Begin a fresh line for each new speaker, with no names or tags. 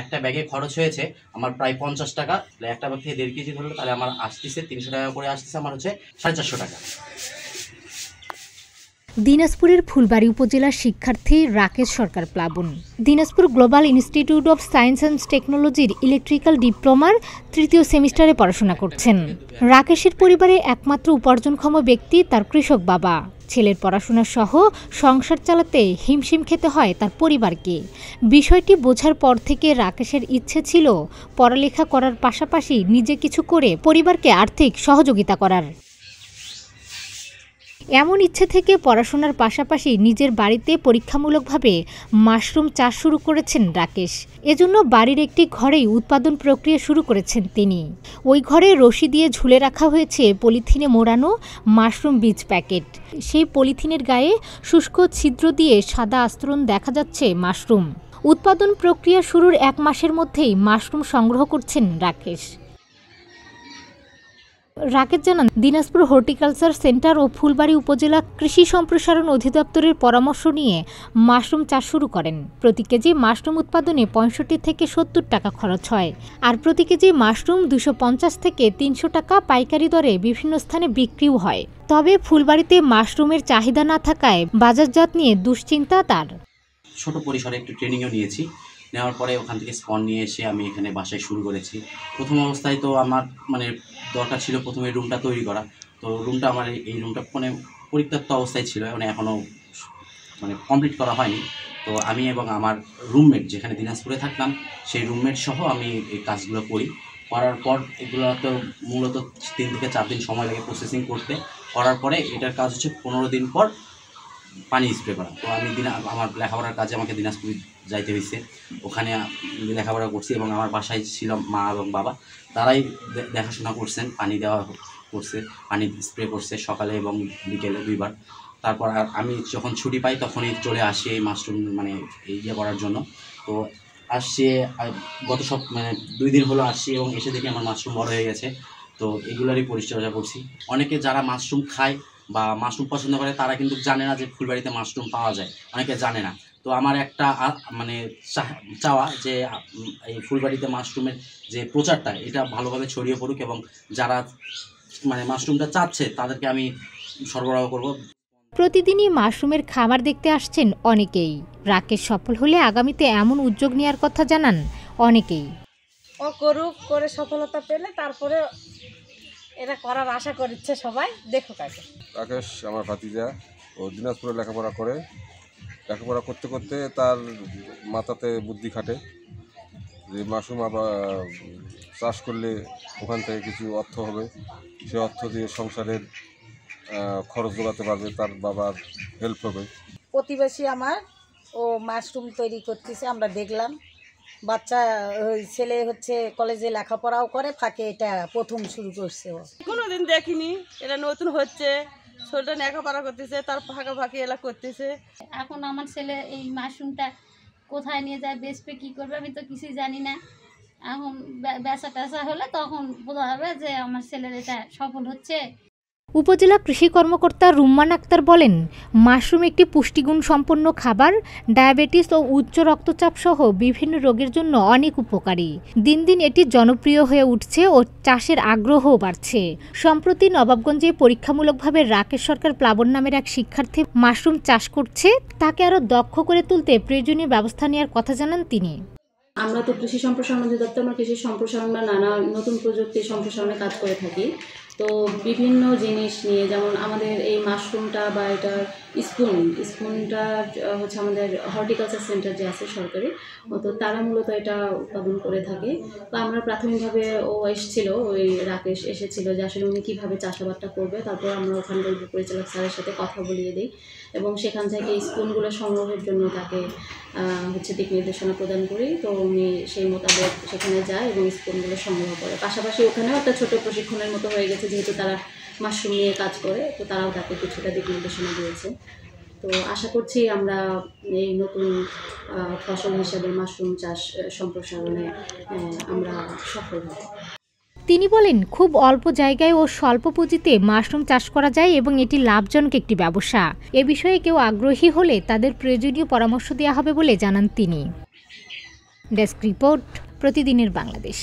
একটা ব্যাগে খরচ হয়েছে আমার প্রায় পঞ্চাশ টাকা একটা ব্যাগ থেকে দেড় কেজি ধরলে তাহলে আমার আসতেছে তিনশো টাকা করে আসতেছে আমার হচ্ছে সাড়ে চারশো টাকা
দিনাজপুরের ফুলবাড়ি উপজেলার শিক্ষার্থী Rakesh Sarkar Plabon Dinajpur global institute of science and টেকনোলজির ইলেকট্রিক্যাল ডিপ্লোমার তৃতীয় সেমিস্টারে পড়াশোনা করছেন রাকেশের পরিবারে একমাত্র উপার্জনক্ষম ব্যক্তি তার কৃষক বাবা ছেলের পড়াশোনা সহ সংসার চালাতে হিমশিম খেতে হয় তার পরিবারকে বিষয়টি বোঝার পর থেকে রাকেশের ইচ্ছে ছিল পড়ালেখা করার পাশাপাশি নিজে কিছু করে পরিবারকে আর্থিক সহযোগিতা করার এমন ইচ্ছে থেকে পড়াশোনার পাশাপাশি নিজের বাড়িতে পরীক্ষামূলকভাবে মাশরুম চাষ শুরু করেছেন রাকেশ এজন্য বাড়ির একটি ঘরেই উৎপাদন প্রক্রিয়া শুরু করেছেন তিনি ওই ঘরে রশি দিয়ে ঝুলে রাখা হয়েছে পলিথিনে মোড়ানো মাশরুম বীজ প্যাকেট সেই পলিথিনের গায়ে শুষ্ক ছিদ্র দিয়ে সাদা আস্তরণ দেখা যাচ্ছে মাশরুম উৎপাদন প্রক্রিয়া শুরুর এক মাসের মধ্যেই মাশরুম সংগ্রহ করছেন রাকেশ রাকেশ জানান দিনাজপুর হর্টিকালচার সেন্টার ও ফুলবাড়ি উপজেলা কৃষি সম্প্রসারণ অধিদপ্তরের পরামর্শ নিয়ে মাশরুম চাষ শুরু করেন প্রতি কেজি মাশরুম উৎপাদনে পঁয়ষট্টি থেকে সত্তর টাকা খরচ হয় আর প্রতি কেজি মাশরুম দুশো পঞ্চাশ থেকে তিনশো টাকা পাইকারি দরে বিভিন্ন স্থানে বিক্রিও হয় তবে ফুলবাড়িতে মাশরুমের চাহিদা না থাকায় বাজারজাত নিয়ে দুশ্চিন্তা তার
ছোট পরিসরে একটু ট্রেনিংও নিয়েছি নেওয়ার পরে ওখান থেকে স্পন নিয়ে এসে আমি এখানে বাসায় শুরু করেছি প্রথম অবস্থায় তো আমার মানে দরকার ছিল প্রথমে রুমটা তৈরি করা তো রুমটা আমার এই রুমটা মানে পরিত্যক্ত অবস্থায় ছিল মানে এখনও মানে কমপ্লিট করা হয়নি তো আমি এবং আমার রুমমেট যেখানে দিনাজপুরে থাকতাম সেই রুমমেট সহ আমি এই কাজগুলো করি করার পর এগুলো তো মূলত তিন থেকে চার দিন সময় লাগে প্রসেসিং করতে করার পরে এটার কাজ হচ্ছে পনেরো দিন পর পানি স্প্রে করা তো আমি দিন আমার লেখাপড়ার কাজে আমাকে দিনাজপুর যাইতে হয়েছে ওখানে লেখাপড়া করছি এবং আমার বাসায় ছিল মা এবং বাবা তারাই দেখাশোনা করছেন পানি দেওয়া করছে পানি স্প্রে করছে সকালে এবং বিকেলে দুইবার তারপর আর আমি যখন ছুটি পাই তখনই চলে আসি এই মাশরুম মানে ইয়ে করার জন্য তো আসছি গত সব মানে দুই দিন হলো আসছি এবং এসে দেখি আমার মাশরুম বড় হয়ে গেছে তো এগুলারই পরিচর্যা করছি অনেকে যারা মাশরুম খায় বা মাশরুম পছন্দ করে তারা কিন্তু জানে না যে ফুলবাড়িতে মাশরুম পাওয়া যায় অনেকে জানে না তো আমার একটা মানে চাওয়া যে এই ফুলবাড়িতে মাশরুমের যে প্রচারটা এটা ভালোভাবে ছড়িয়ে পড়ুক এবং যারা মানে মাশরুমটা চাচ্ছে তাদেরকে আমি সরবরাহ করব
প্রতিদিনই মাশরুমের খামার দেখতে আসছেন অনেকেই রাকেশ সফল হলে আগামীতে এমন উদ্যোগ নেওয়ার কথা জানান অনেকেই ও করুক করে সফলতা পেলে তারপরে এটা করার আশা করছে সবাই দেখুক কাকে
রাকেশ আমার ভাতিজা ও দিনাজপুরে লেখাপড়া করে লেখাপড়া করতে করতে তার মাথাতে বুদ্ধি খাটে যে মাশরুম চাষ করলে ওখান থেকে কিছু অর্থ হবে সে অর্থ দিয়ে সংসারের খরচ জোগাতে পারবে তার বাবার হেল্প হবে
প্রতিবেশী আমার ও মাশরুম তৈরি করতেছে আমরা দেখলাম বাচ্চা ওই ছেলে হচ্ছে কলেজে লেখাপড়াও করে ফাঁকে এটা প্রথম শুরু করছে
কোনোদিন দেখিনি এটা নতুন হচ্ছে শরীরটা লেখাপড়া করতেছে তার ফাঁকা ফাঁকি এলা করতেছে এখন আমার ছেলে এই মাশরুমটা কোথায় নিয়ে যায় বেচবে কী করবে আমি তো কিছুই জানি না এখন বেচা টেচা হলে তখন বোঝা যাবে যে আমার ছেলের এটা
সফল হচ্ছে উপজেলা কৃষি কর্মকর্তা রুম্মান আক্তার বলেন মাশরুম একটি পুষ্টিগুণ সম্পন্ন খাবার ডায়াবেটিস ও উচ্চ রক্তচাপ সহ বিভিন্ন রোগের জন্য অনেক উপকারী দিন দিন এটি জনপ্রিয় হয়ে উঠছে ও চাষের আগ্রহও বাড়ছে সম্প্রতি নবাবগঞ্জে পরীক্ষামূলকভাবে রাকেশ সরকার প্লাবন নামের এক শিক্ষার্থী মাশরুম চাষ করছে তাকে আরও দক্ষ করে তুলতে প্রয়োজনীয় ব্যবস্থা নেওয়ার কথা জানান তিনি
আমরা তো কৃষি সম্প্রসারণ অধিদপ্তর আমরা কৃষি সম্প্রসারণ বা নানা নতুন প্রযুক্তি সম্প্রসারণে কাজ করে থাকি তো বিভিন্ন জিনিস নিয়ে যেমন আমাদের এই মাশরুমটা বা এটার স্পুন স্পুনটা হচ্ছে আমাদের হর্টিকালচার সেন্টার যে আছে সরকারি তো তারা মূলত এটা উৎপাদন করে থাকে তো আমরা প্রাথমিকভাবে ও এসেছিল ওই রাকেশ এসেছিল যে আসলে উনি কীভাবে চাষাবাদটা করবে তারপর আমরা ওখানকার পরিচালক স্যারের সাথে কথা বলিয়ে দিই এবং সেখান থেকে স্পুনগুলো সংগ্রহের জন্য তাকে হচ্ছে দিক নির্দেশনা প্রদান করি তো উনি সেই মোতাবেক সেখানে যায় এবং স্পুনগুলো সংগ্রহ করে পাশাপাশি ওখানেও একটা ছোট প্রশিক্ষণের মতো হয়ে গেছে আছে যেহেতু তারা মাশরুম নিয়ে কাজ করে তো তারাও তাকে কিছুটা দিক নির্দেশনা দিয়েছে তো আশা করছি আমরা এই নতুন ফসল হিসাবে মাশরুম চাষ সম্প্রসারণে আমরা সফল হব
তিনি বলেন খুব অল্প জায়গায় ও স্বল্প পুঁজিতে মাশরুম চাষ করা যায় এবং এটি লাভজনক একটি ব্যবসা এ বিষয়ে কেউ আগ্রহী হলে তাদের প্রয়োজনীয় পরামর্শ দেওয়া হবে বলে জানান তিনি ডেস্ক রিপোর্ট প্রতিদিনের বাংলাদেশ